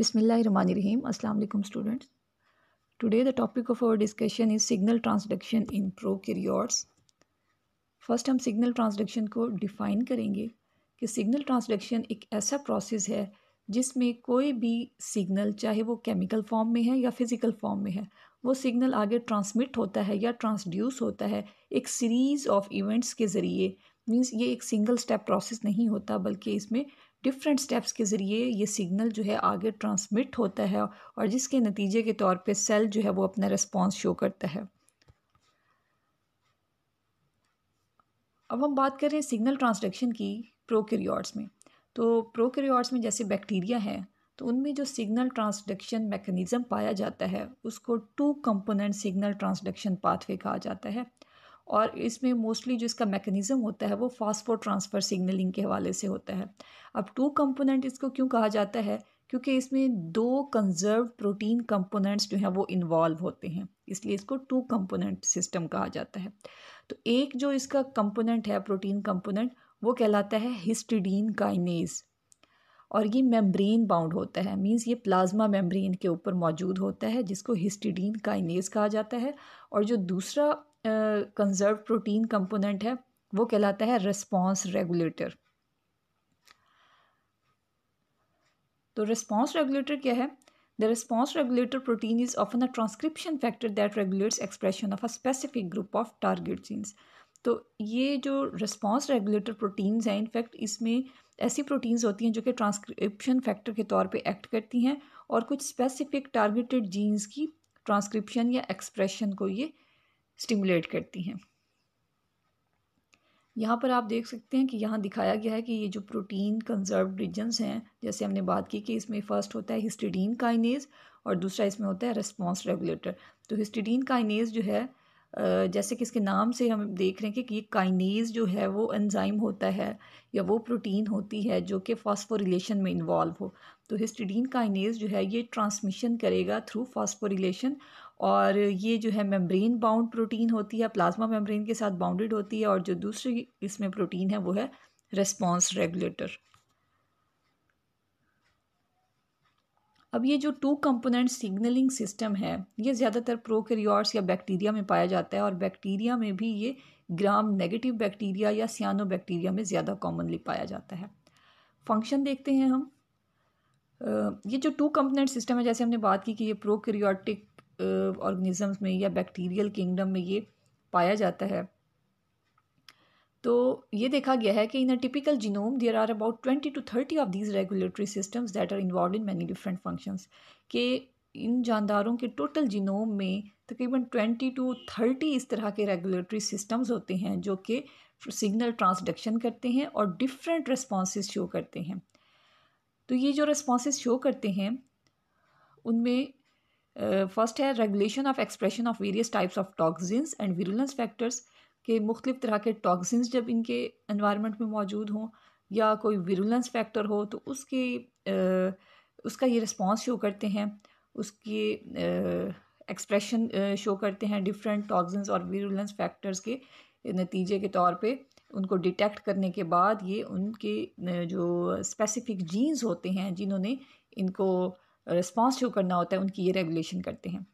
Bismillahirrahmanirrahim. Assalamu students today the topic of our discussion is signal transduction in pro prokaryotes. First हम signal transduction को define करेंगे कि signal transduction एक ऐसा process है जिसमें कोई भी सिग्नल चाहे वो केमिकल फॉर्म में है या फिज़िकल फॉर्म में है वो सिग्नल आगे ट्रांसमिट होता है या ट्रांसड्यूस होता है एक सीरीज़ ऑफ इवेंट्स के ज़रिए मीन्स ये एक सिंगल स्टेप प्रोसेस नहीं होता बल्कि इसमें डिफरेंट स्टेप्स के ज़रिए ये सिग्नल जो है आगे ट्रांसमिट होता है और जिसके नतीजे के तौर पे सेल जो है वो अपना रिस्पांस शो करता है अब हम बात करें सिग्नल ट्रांसडक्शन की प्रोकैरियोट्स में तो प्रोकैरियोट्स में जैसे बैक्टीरिया हैं तो उनमें जो सिग्नल ट्रांसडक्शन मैकेनिज़्म पाया जाता है उसको two component signal transduction pathway कहा जाता है और इसमें मोस्टली जो इसका मैकेनिज़्म होता है वो फास्फोर ट्रांसफ़र सिग्नलिंग के हवाले से होता है अब टू कंपोनेंट इसको क्यों कहा जाता है क्योंकि इसमें दो कंजर्व प्रोटीन कंपोनेंट्स जो हैं वो इन्वॉल्व होते हैं इसलिए इसको टू कंपोनेंट सिस्टम कहा जाता है तो एक जो इसका कंपोनेंट है प्रोटीन कंपोनेंट वो कहलाता है हिस्टिडीन काइनेज और ये मेम्ब्रेन बाउंड होता है मींस ये प्लाज्मा मेम्ब्रेन के ऊपर मौजूद होता है जिसको हिस्टिडीन काइनेज कहा जाता है और जो दूसरा कंजर्व प्रोटीन कंपोनेंट है वो कहलाता है रिस्पॉन्स रेगुलेटर तो रिस्पॉन्स रेगुलेटर क्या है the response regulator protein is often a transcription factor that regulates expression of a specific group of target genes तो ये जो रिस्पॉन्स रेगुलेटर प्रोटीन्स हैं इनफैक्ट इसमें ऐसी प्रोटीन्स होती हैं जो कि ट्रांसक्रिप्शन फैक्टर के तौर पे एक्ट करती हैं और कुछ स्पेसिफिक टारगेटेड जीन्स की ट्रांसक्रिप्शन या एक्सप्रेशन को ये स्टिमुलेट करती हैं यहाँ पर आप देख सकते हैं कि यहाँ दिखाया गया है कि ये जो प्रोटीन कंजर्व रीजन्स हैं जैसे हमने बात की कि इसमें फ़र्स्ट होता है हिस्टिडीन काइनेज और दूसरा इसमें होता है रेस्पॉन्स रेगुलेटर तो हिस्टिडीन काइनेज जो है जैसे कि इसके नाम से हम देख रहे हैं कि ये काइनेज जो है वो एंजाइम होता है या वो प्रोटीन होती है जो कि फॉस्फोरिलेशन में इन्वॉल्व हो तो हिस्टिडीन काइनेज जो है ये ट्रांसमिशन करेगा थ्रू फॉस्फोरिलेशन और ये जो है मेम्ब्रेन बाउंड प्रोटीन होती है प्लाज्मा मेम्ब्रेन के साथ बाउंडेड होती है और जो दूसरी इसमें प्रोटीन है वो है रेस्पॉन्स रेगुलेटर अब ये जो टू कंपोनेंट सिग्नलिंग सिस्टम है ये ज़्यादातर प्रोकैरियोट्स या बैक्टीरिया में पाया जाता है और बैक्टीरिया में भी ये ग्राम नेगेटिव बैक्टीरिया या सियानो बैक्टीरिया में ज़्यादा कॉमनली पाया जाता है फंक्शन देखते हैं हम ये जो टू कंपोनेंट सिस्टम है जैसे हमने बात की कि ये प्रोकैरियोटिक ऑर्गेनिज़म्स में या बैक्टीरियल किंगडम में ये पाया जाता है तो ये देखा गया है कि in a typical genome there are about twenty to thirty of these regulatory systems that are involve in many different functions के इन जानदारों के टोटल जीनोम में तकरीबन ट्वेंटी टू थर्टी इस तरह के रेगुलेटरी सिस्टम्स होते हैं जो कि सिग्नल ट्रांसडक्शन करते हैं और डिफरेंट रिस्पॉन्स शो करते हैं तो ये जो रिस्पॉन्स शो करते हैं उनमें फर्स्ट uh, है regulation of expression of various types of toxins and virulence factors के मुख्तलिफ तरह के टॉक्सिन्स जब इनके इन्वायरमेंट में मौजूद हों या कोई विरुलेंस फैक्टर हो तो उसके आ, uh, उसका ये रिस्पॉन्स शो करते हैं उसके एक्सप्रेशन uh, शो करते हैं डिफरेंट टॉक्सिन्स और विरुलेंस फैक्टर्स के नतीजे के तौर पर उनको डिटेक्ट करने के बाद ये उनके जो स्पेसिफिक जीन्स होते हैं जिन्होंने इनको रिस्पॉन्स जो करना होता है उनकी ये रेगुलेशन करते हैं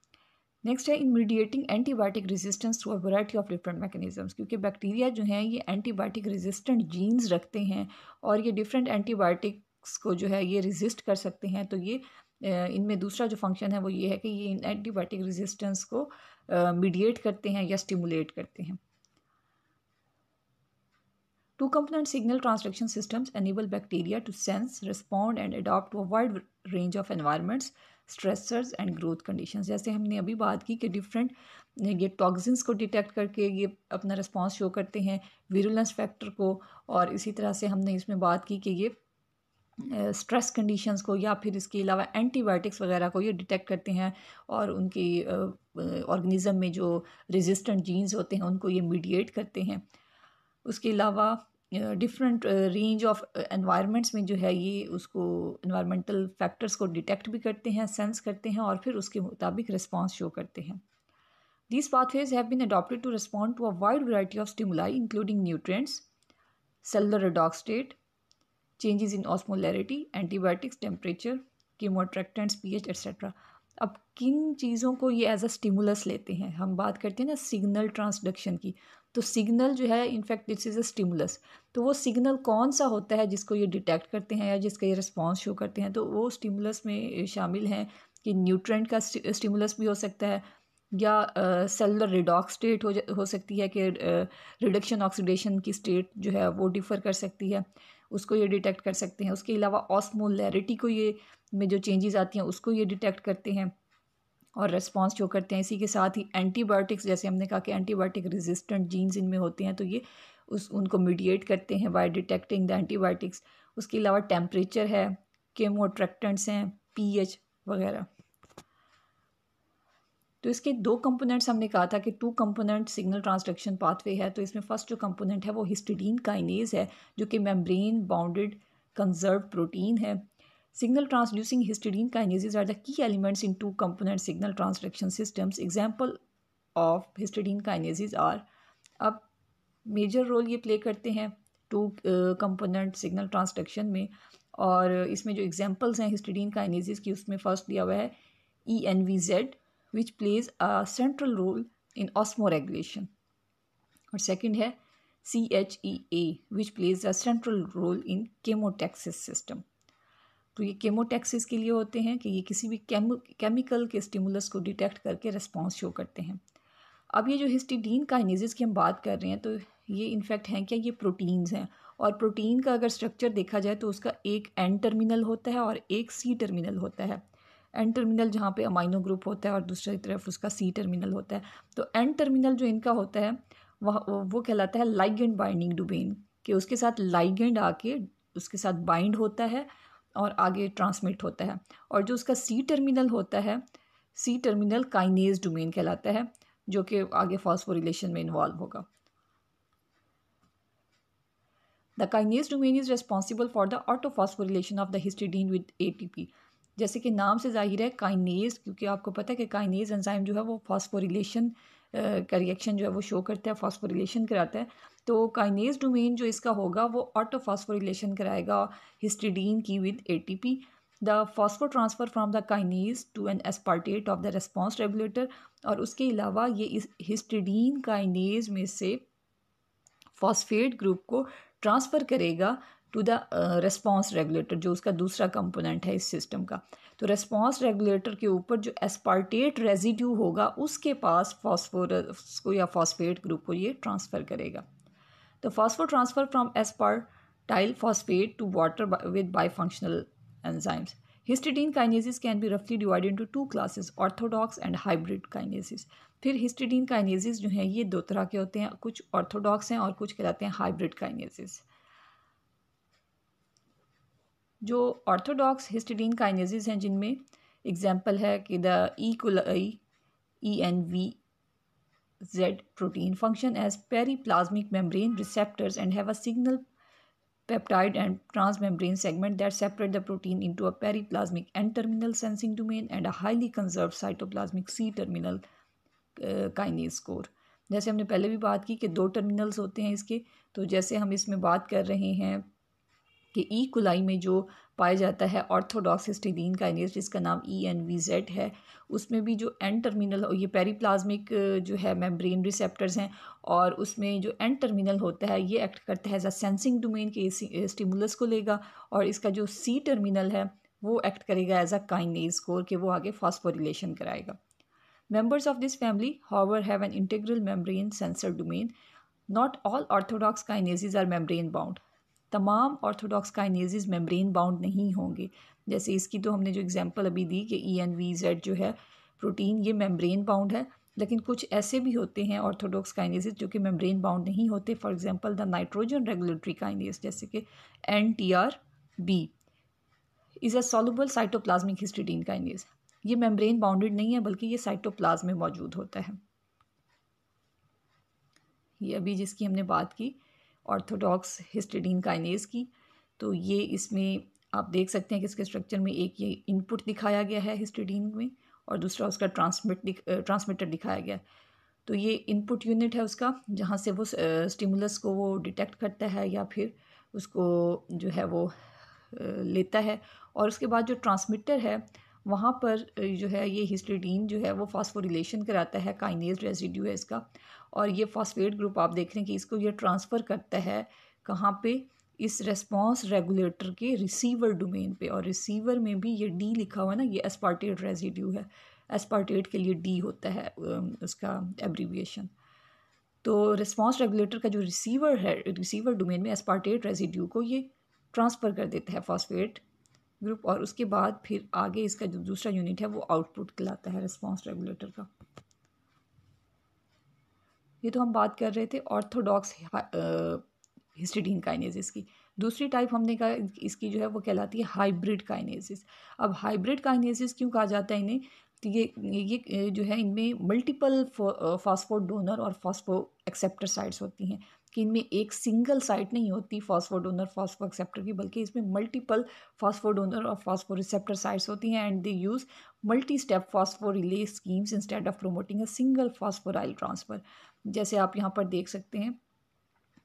नेक्स्ट है mediating antibiotic resistance through a variety of different mechanisms क्योंकि बैक्टीरिया जो हैं ये एंटीबायोटिक रेजिस्टेंट जीन्स रखते हैं और ये डिफरेंट एंटीबायोटिक्स को जो है ये रेजिस्ट कर सकते हैं तो ये इनमें दूसरा जो फंक्शन है वो ये है कि ये इन एंटीबायोटिक रेजिस्टेंस को मीडिएट करते हैं या स्टिमुलेट करते हैं two component signal transduction systems enable bacteria to sense respond and adopt wide range of environments of and growth and जैसे हमने अभी बात की कि डिफरेंट ये टॉक्सिन्स को डिटेक्ट करके ये अपना रिस्पॉन्स शो करते हैं विरुलेंस फैक्टर को और इसी तरह से हमने इसमें बात की कि ये स्ट्रेस कंडीशंस को या फिर इसके अलावा एंटीबायोटिक्स वगैरह को ये डिटेक्ट करते हैं और उनकी ऑर्गेनिज्म में जो रेजिस्टेंट जीन्स होते हैं उनको ये मीडिएट करते हैं उसके अलावा डिफरेंट रेंज ऑफ एनवायरनमेंट्स में जो है ये उसको इन्वायरमेंटल फैक्टर्स को डिटेक्ट भी करते हैं सेंस करते हैं और फिर उसके मुताबिक रिस्पॉन्स शो करते हैं this pathways have been adopted to respond to a wide variety of stimuli including nutrients cellular redox state changes in osmolarity antibiotics temperature chemoattractants H etcetera अब किन चीज़ों को ये एज अ स्टिमुलस लेते हैं हम बात करते हैं ना सिग्नल ट्रांसडक्शन की तो सिग्नल जो है in fact this is a stimulus तो वो सिग्नल कौन सा होता है जिसको ये डिटेक्ट करते हैं या जिसका ये रिस्पॉन्स शो करते हैं तो वो स्टिमुलस में शामिल हैं कि न्यूट्रेंट का स्टिमुलस भी हो सकता है या सेलुलर रिडॉक्स स्टेट हो हो सकती है कि रिडक्शन ऑक्सीडेशन की स्टेट जो है वो डिफ़र कर सकती है उसको ये डिटेक्ट कर सकते हैं उसके अलावा ऑस्मोलैरिटी को ये में जो चेंजेस आती हैं उसको ये डिटेक्ट करते हैं और रेस्पॉन्स जो करते हैं इसी के साथ ही एंटीबायोटिक्स जैसे हमने कहा कि एंटीबायोटिक रेजिस्टेंट जीन्स इनमें होते हैं तो ये उस उनको मीडिएट करते हैं बाय डिटेक्टिंग द एंटीबायोटिक्स उसके अलावा टेम्परेचर है केमोट्रैक्टेंट्स हैं पीएच वगैरह तो इसके दो कंपोनेंट्स हमने कहा था कि two component signal transduction pathway है तो इसमें फर्स्ट जो कंपोनेंट है वो हिस्टिडीन काइनेज है जो कि मेम्ब्रेन बाउंडेड कंजर्व प्रोटीन है signal transducing histidine kinases are the key elements in two component signal transduction systems example of histidine kinases are अब मेजर रोल ये प्ले करते हैं टू कंपोनेंट सिग्नल ट्रांसडक्शन में और इसमें जो एग्जाम्पल्स हैं हिस्टिडीन काइनेज की उसमें फर्स्ट दिया हुआ है E N V Z which plays a central role in osmoregulation और सेकेंड है C H E A which plays a central role in chemotaxis system तो ये केमोटैक्सिस के लिए होते हैं कि ये किसी भी केमिकल के स्टिमुलस को डिटेक्ट करके रिस्पॉन्स शो करते हैं अब ये जो हिस्टीडीन काइनेजिस की हम बात कर रहे हैं तो ये इनफैक्ट हैं क्या ये प्रोटीन्स हैं और प्रोटीन का अगर स्ट्रक्चर देखा जाए तो उसका एक एन टर्मिनल होता है और एक सी टर्मिनल होता है एन टर्मिनल जहाँ पे अमाइनो ग्रुप होता है और दूसरी तरफ उसका सी टर्मिनल होता है तो एन टर्मिनल जो इनका होता है वह वो कहलाता है लाइगेंड बाइंडिंग डुबेन कि उसके साथ लाइगेंड आके उसके साथ बाइंड होता है और आगे ट्रांसमिट होता है और जो उसका सी टर्मिनल होता है सी टर्मिनल काइनेज डोमेन कहलाता है जो कि आगे फॉस्फोरिलेशन में इन्वॉल्व होगा the kinase domain is responsible for the autophosphorylation of the histidine with A जैसे कि नाम से जाहिर है काइनेज क्योंकि आपको पता है कि काइनेज एंजाइम जो है वो फॉस्फोरिलेशन का रिएक्शन जो है वो शो करता है फॉस्फोरिलेशन कराता है तो काइनेज डोमेन जो इसका होगा वो ऑटो फॉस्फोरिलेशन कराएगा हिस्टिडीन की with A T P the phosphor transfer from the kinase to an aspartate of the response regulator और उसके अलावा ये इस हिस्टिडीन काइनेज में से फॉस्फेट ग्रुप को ट्रांसफ़र करेगा टू द रेस्पॉन्स रेगुलेटर जो उसका दूसरा कंपोनेंट है इस सिस्टम का तो रेस्पॉन्स रेगुलेटर के ऊपर जो एस्पार्टेट रेजिड्यू होगा उसके पास फॉस्फोरस को या फॉस्फेट ग्रुप को ये ट्रांसफ़र करेगा the phospho transfer from aspartyl phosphate to water with bifunctional enzymes histidine kinases can भी रफली divide into two classes orthodox and hybrid kinases फिर हिस्टिडीन काइनेजिस जो हैं ये दो तरह के होते हैं कुछ ऑर्थोडॉक्स हैं और कुछ कहलाते हैं हाइब्रिड काइनेजिस जो ऑर्थोडॉक्स हिस्टिडीन काइनेजिस हैं जिनमें एग्जाम्पल है कि the E coli E N V Z protein function as periplasmic membrane receptors and have a signal peptide and transmembrane segment that separate the protein into a periplasmic N-terminal sensing domain and a highly conserved cytoplasmic C-terminal uh, kinase core. जैसे हमने पहले भी बात की कि दो terminals होते हैं इसके तो जैसे हम इसमें बात कर रहे हैं कि ई e. कुलाई में जो पाया जाता है ऑर्थोडॉक्स हिस्टिडीन काइनेज जिसका नाम ई एन वी जेड है उसमें भी जो एन टर्मिनल ये पेरीप्लाज्मिक जो है मेम्ब्रेन रिसेप्टर्स हैं और उसमें जो एन टर्मिनल होता है ये एक्ट करता है एज अ सेंसिंग डोमेन के स्टिमुलस को लेगा और इसका जो सी टर्मिनल है वो एक्ट करेगा एज अ काइनेज कोर के वो आगे फॉस्फोरिलेशन कराएगा members of this family however have an integral membrane sensor domain not all orthodox kinases are membrane bound तमाम ऑर्थोडॉक्स काइनेजिस मेम्ब्रेन बाउंड नहीं होंगे जैसे इसकी तो हमने जो एग्जांपल अभी दी कि ई एन वी जेड जो है प्रोटीन ये मेम्ब्रेन बाउंड है लेकिन कुछ ऐसे भी होते हैं ऑर्थोडॉक्स काइनेजिस जो कि मेम्ब्रेन बाउंड नहीं होते for example the nitrogen regulatory kinase जैसे कि N T R B is a soluble cytoplasmic histidine kinase ये मेम्ब्रेन बाउंडेड नहीं है बल्कि ये साइटोप्लाज्म में मौजूद होता है ये अभी जिसकी हमने बात की ऑर्थोडॉक्स हिस्टिडीन काइनेज की तो ये इसमें आप देख सकते हैं कि इसके स्ट्रक्चर में एक ये इनपुट दिखाया गया है हिस्टिडीन में और दूसरा उसका ट्रांसमिट ट्रांसमिटर दिखाया गया तो ये इनपुट यूनिट है उसका जहाँ से वो स्टिमुलस को वो डिटेक्ट करता है या फिर उसको जो है वो लेता है और उसके बाद जो ट्रांसमिटर है वहाँ पर जो है ये हिस्टडीन जो है वो फॉस्फोरिलेशन कराता है काइनेज रेजिड्यू है इसका और ये फॉस्फेट ग्रुप आप देख रहे हैं कि इसको ये ट्रांसफ़र करता है कहाँ पे इस रेस्पॉन्स रेगुलेटर के रिसीवर डोमेन पे और रिसीवर में भी ये डी लिखा हुआ है ना ये एस्पार्टेट रेजिड्यू है एस्पार्टेट के लिए डी होता है उसका एब्रीविएशन तो रिस्पॉन्स रेगुलेटर का जो रिसीवर है रिसीवर डोमेन में एस्पार्टेट रेजिड्यू को ये ट्रांसफ़र कर देता है फॉस्फेट ग्रुप और उसके बाद फिर आगे इसका जो दूसरा यूनिट है वो आउटपुट कहलाता है रिस्पॉन्स रेगुलेटर का ये तो हम बात कर रहे थे ऑर्थोडॉक्स हिस्टिडीन काइनेसिस की दूसरी टाइप हमने कहा इसकी जो है वो कहलाती है हाइब्रिड काइनेसिस अब हाइब्रिड काइनेसिस क्यों कहा जाता है इन्हें तो ये ये जो है इनमें मल्टीपल फॉस्फो डोनर और फॉस्फो एक्सेप्टर साइट्स होती हैं कि इनमें एक सिंगल साइट नहीं होती फॉस्फो एक्सेप्टर की बल्कि इसमें मल्टीपल डोनर और रिसेप्टर साइट्स होती हैं and they use multi step phospho relay schemes instead of promoting a single phosphoryl transfer जैसे आप यहाँ पर देख सकते हैं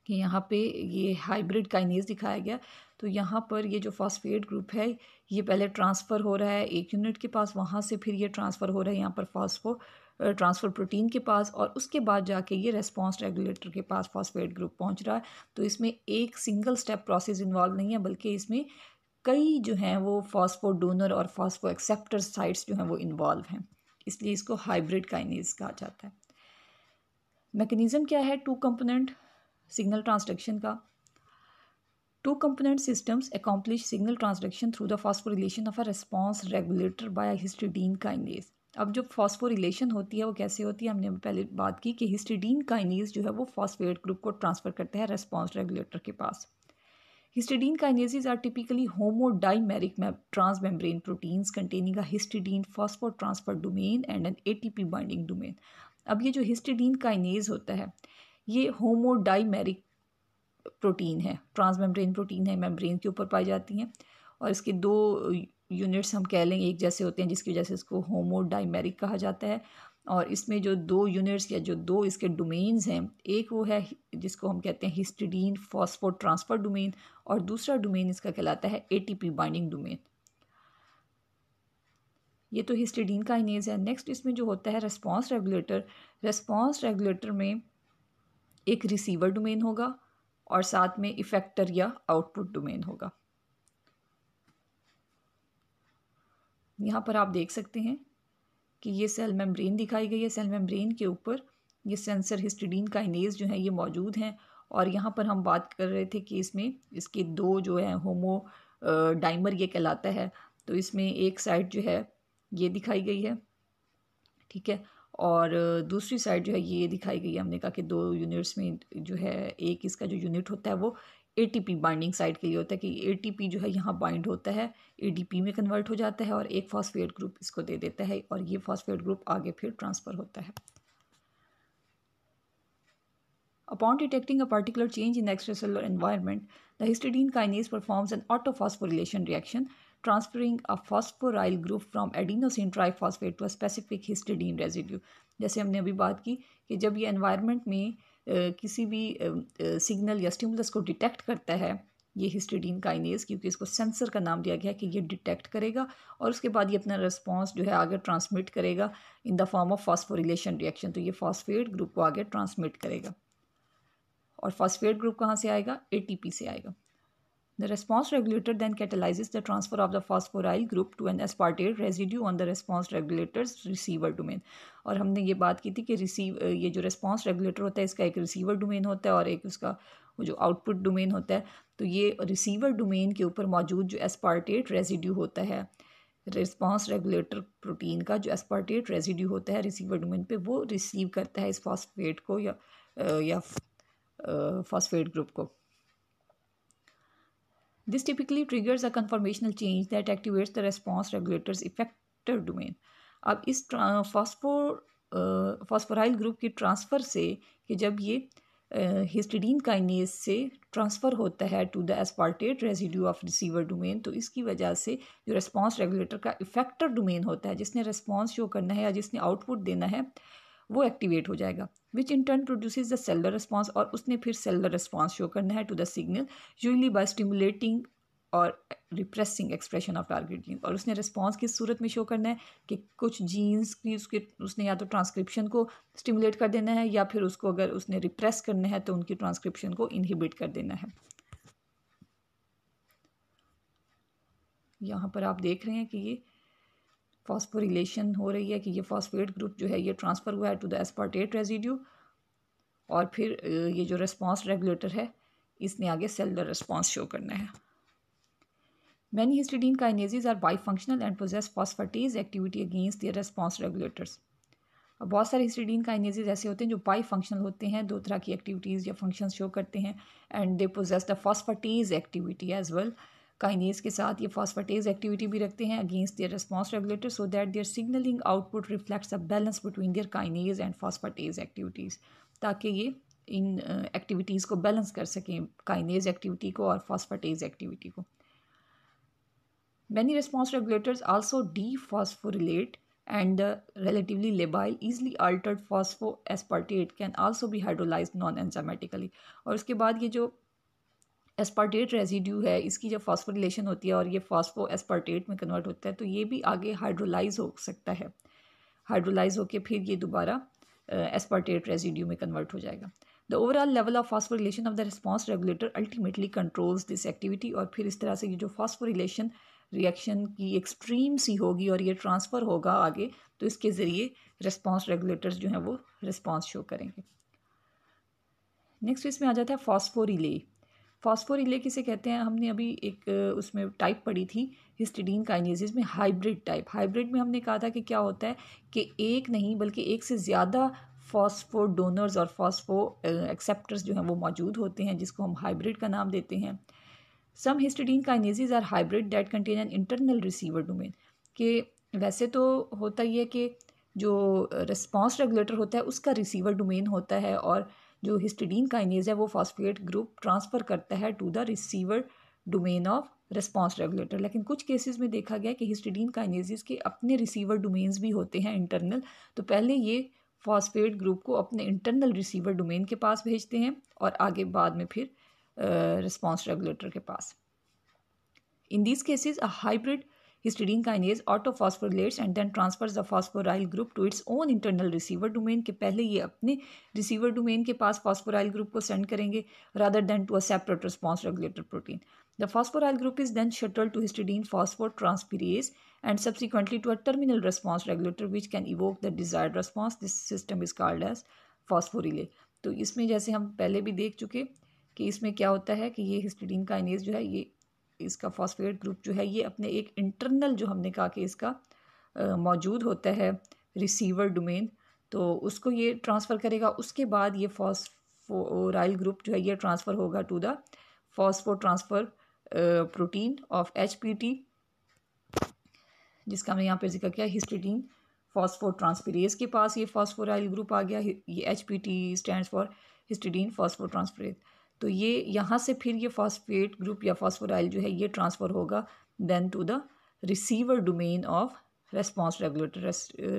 कि यहाँ पे ये हाइब्रिड काइनेज दिखाया गया तो यहाँ पर ये जो फॉस्फेट ग्रुप है ये पहले ट्रांसफ़र हो रहा है एक यूनिट के पास वहाँ से फिर ये ट्रांसफ़र हो रहा है यहाँ पर फॉस्फो ट्रांसफ़र प्रोटीन के पास और उसके बाद जाके ये रेस्पॉन्स रेगुलेटर के पास फॉस्फेट ग्रुप पहुँच रहा है तो इसमें एक सिंगल स्टेप प्रोसेस इन्वॉल्व नहीं है बल्कि इसमें कई जो हैं वो फॉस्फो डोनर और फॉस्फो एक्सेप्टर साइट्स जो हैं वो इन्वॉल्व हैं इसलिए इसको हाइब्रिड काइनेज कहा जाता है मैकेनिज़्म क्या है टू कंपोनेंट सिग्नल ट्रांसडक्शन का two component systems accomplish signal transduction through the phosphorylation relation of a response regulator by histidine kinase अब जो फॉस्फोरिलेशन होती है वो कैसे होती है हमने पहले बात की कि हिस्टिडीन काइनेज जो है वो फॉस्फेट ग्रुप को ट्रांसफ़र करता है रेस्पॉन्स रेगुलेटर के पास histidine kinases are typically homodimeric membrane proteins containing a histidine phospho transfer domain and an ATP binding domain अब ये जो हिस्टिडीन काइनेज होता है ये होमोडाइमेरिक प्रोटीन है मेम्ब्रेन प्रोटीन है मेम्ब्रेन के ऊपर पाई जाती हैं और इसके दो यूनिट्स हम कह लें एक जैसे होते हैं जिसकी वजह से इसको होमोडाइमेरिक कहा जाता है और इसमें जो दो यूनिट्स या जो दो इसके डोमेन्स हैं एक वो है जिसको हम कहते हैं हिस्टिडीन फॉस्फोट ट्रांसफ़र डोमेन और दूसरा डोमेन इसका कहलाता है पी बाइंडिंग डोमेन ये तो हिस्टिडीन का इनेज है नेक्स्ट इसमें जो होता है रेस्पॉन्स रेगुलेटर रेस्पॉन्स रेगुलेटर में एक रिसीवर डोमेन होगा और साथ में इफेक्टर या आउटपुट डोमेन होगा यहाँ पर आप देख सकते हैं कि ये सेल मेम्ब्रेन दिखाई गई है सेल मेम्ब्रेन के ऊपर ये सेंसर हिस्टिडीन काइनेज जो है ये मौजूद हैं और यहाँ पर हम बात कर रहे थे कि इसमें इसके दो जो है होमो डाइमर ये कहलाता है तो इसमें एक साइड जो है ये दिखाई गई है ठीक है और दूसरी साइड जो है ये दिखाई गई है हमने कहा कि दो यूनिट्स में जो है एक इसका जो यूनिट होता है वो A T P binding site के लिए होता है कि ए टी पी जो है यहाँ बाइंड होता है ए डी पी में कन्वर्ट हो जाता है और एक फॉस्फेट ग्रुप इसको दे देता है और ये फॉस्फेट ग्रुप आगे फिर ट्रांसफर होता है upon detecting a particular change in extracellular environment the histidine kinase performs an autophosphorylation reaction transferring a phosphoryl group from adenosine triphosphate to a specific histidine residue जैसे हमने अभी बात की कि जब ये एनवायरमेंट में किसी भी सिग्नल या स्टिमुलस को डिटेक्ट करता है ये हिस्टिडीन काइनेज क्योंकि इसको सेंसर का नाम दिया गया है कि ये डिटेक्ट करेगा और उसके बाद ये अपना रिस्पांस जो है आगे ट्रांसमिट करेगा in the form of phosphorylation reaction तो ये फॉस्फेट ग्रुप को आगे ट्रांसमिट करेगा और फॉस्फेट ग्रुप कहाँ से आएगा ए से आएगा The response regulator then catalyzes the transfer of the phosphoryl group to an aspartate residue on the response regulator's receiver domain. और हमने ये बात की थी कि रिसीव ये जो रेस्पॉन्स रेगुलेटर होता है इसका एक रिसीवर डोमेन होता है और एक उसका जो आउटपुट डोमेन होता है तो ये रिसीवर डोमेन के ऊपर मौजूद जो एस्पार्टेट रेजिड्यू होता है रिस्पॉन्स रेगुलेटर प्रोटीन का जो एस्पार्टेट रेजिड्यू होता है रिसीवर डोमेन पर वो रिसीव करता है इस फॉस्फेट को या, या फॉस्फेट ग्रुप को This typically triggers a conformational change that activates the response regulator's effector domain. अब इस फॉस्फोर फॉस्फोराइल ग्रुप के ट्रांसफ़र से कि जब ये हिस्टिडीन काइनेस से ट्रांसफ़र होता है to the aspartate residue of receiver domain तो इसकी वजह से जो रिस्पांस रेगुलेटर का इफेक्टर डोमेन होता है जिसने रिस्पांस शो करना है या जिसने आउटपुट देना है वो एक्टिवेट हो जाएगा which in turn produces the cellular response और उसने फिर सेलर रिस्पॉन्स शो करना है to the signal usually by stimulating और repressing expression of target gene और उसने रिस्पॉन्स किस सूरत में शो करना है कि कुछ जीन्स की उसके उसने या तो ट्रांसक्रिप्शन को स्टिमुलेट कर देना है या फिर उसको अगर उसने रिप्रेस करना है तो उनकी ट्रांसक्रिप्शन को इनहिबिट कर देना है यहाँ पर आप देख रहे हैं कि ये फॉस्फोरिलेशन हो रही है कि ये फॉस्फेट ग्रुप जो है ये ट्रांसफ़र हुआ है टू द एस्पार्टेट रेजिड्यू और फिर ये जो रिस्पॉन्स रेगुलेटर है इसने आगे सेलुलर रिस्पॉन्स शो करना है many histidine kinases are bifunctional and possess phosphatase activity against their response regulators और बहुत सारे हिस्टिडीन काइनेजिज ऐसे होते हैं जो बाई फंक्शनल होते हैं दो तरह की एक्टिविटीज़ या फंक्शन शो करते हैं and they possess the phosphatase activity as well kinase के साथ ये फॉस्फाटेज एक्टिविटी भी रखते हैं against their response regulator so that their signalling output reflects a balance between their kinase and phosphatase activities ताकि ये इन एक्टिविटीज़ uh, को बैलेंस कर सकें काइनेज एक्टिविटी को और फॉस्फाटेज एक्टिविटी को many response regulators also dephosphorylate and relatively labile easily altered phosphoaspartate can also भी हाइड्रोलाइज नॉन एंजामेटिकली और उसके बाद ये जो एस्पार्टेट रेजिड्यू है इसकी जब फॉस्फोरिलेशन होती है और ये फॉस्फो एस्पार्टेट में कन्वर्ट होता है तो ये भी आगे हाइड्रोलाइज हो सकता है हाइड्रोलाइज होकर फिर ये दोबारा एस्पार्टेट रेजिड्यू में कन्वर्ट हो जाएगा the overall level of phosphorylation of the response regulator ultimately controls this activity और फिर इस तरह से ये जो फॉस्फोरिलेशन रिएक्शन की एक्सट्रीम सी होगी और ये ट्रांसफ़र होगा आगे तो इसके ज़रिए रिस्पॉन्स रेगुलेटर्स जो हैं वो रिस्पॉन्स शो करेंगे नेक्स्ट इसमें आ जाता है फॉस्फोरिले फॉस्फोर इले किसे कहते हैं हमने अभी एक उसमें टाइप पढ़ी थी हिस्टिडीन काइनेजेस में हाइब्रिड टाइप हाइब्रिड में हमने कहा था कि क्या होता है कि एक नहीं बल्कि एक से ज़्यादा फॉस्फो डोनर्स और फॉस्फो एक्सेप्टर्स जो हैं वो मौजूद होते हैं जिसको हम हाइब्रिड का नाम देते हैं some histidine kinases are hybrid that contain an internal receiver domain के वैसे तो होता ही है कि जो रिस्पॉन्स रेगुलेटर होता है उसका रिसीवर डोमेन होता है और जो हिस्टडीन काइनेज है वो फॉस्फेट ग्रुप ट्रांसफ़र करता है to the receiver domain of response regulator लेकिन कुछ केसेज में देखा गया कि हिस्टडीन काइनेजेस के अपने रिसीवर डोमेन्स भी होते हैं इंटरनल तो पहले ये फॉस्फेट ग्रुप को अपने इंटरनल रिसीवर डोमेन के पास भेजते हैं और आगे बाद में फिर रिस्पॉन्स uh, रेगुलेटर के पास in these cases a hybrid histidine kinase autophosphorylates and then transfer the phosphoryl group to its own internal receiver domain के पहले ये अपने रिसीवर डोमेन के पास फॉस्फोराइल ग्रुप को सेंड करेंगे rather than to a separate response regulator protein the phosphoryl group is then shuttle to histidine phosphotransferase and subsequently to a terminal response regulator which can evoke the desired response this system is called as phosphorelay तो इसमें जैसे हम पहले भी देख चुके कि इसमें क्या होता है कि ये हिस्टिडीन काइनेज जो है ये कि इसका फॉस्फेट ग्रुप जो है ये अपने एक इंटरनल जो हमने कहा कि इसका मौजूद होता है रिसीवर डोमेन तो उसको ये ट्रांसफ़र करेगा उसके बाद ये फॉस्फोराइल ग्रुप जो है ये ट्रांसफ़र होगा to the phosphotransfer protein of H P T जिसका हमने यहाँ पर जिक्र किया हिस्ट्रीटीन फॉस्फो ट्रांसपरेज के पास ये फॉस्फोराइल ग्रुप आ गया ये H P T stand for histidine phosphotransferase तो ये यहाँ से फिर ये फॉस्फेट ग्रुप या फॉस्फोराइल जो है ये ट्रांसफ़र होगा then to the receiver domain of response regulator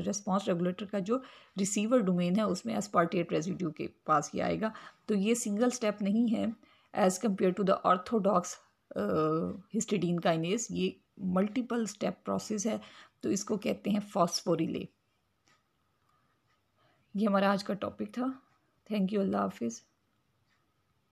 response regulator का जो रिसीवर डोमेन है उसमें एस्पार्टेट रेजिड्यू के पास ही आएगा तो ये सिंगल स्टेप नहीं है as compare to the orthodox histidine kinase ये मल्टीपल स्टेप प्रोसेस है तो इसको कहते हैं फॉस्फोरिले ये हमारा आज का टॉपिक था थैंक यू अल्लाह हाफिज़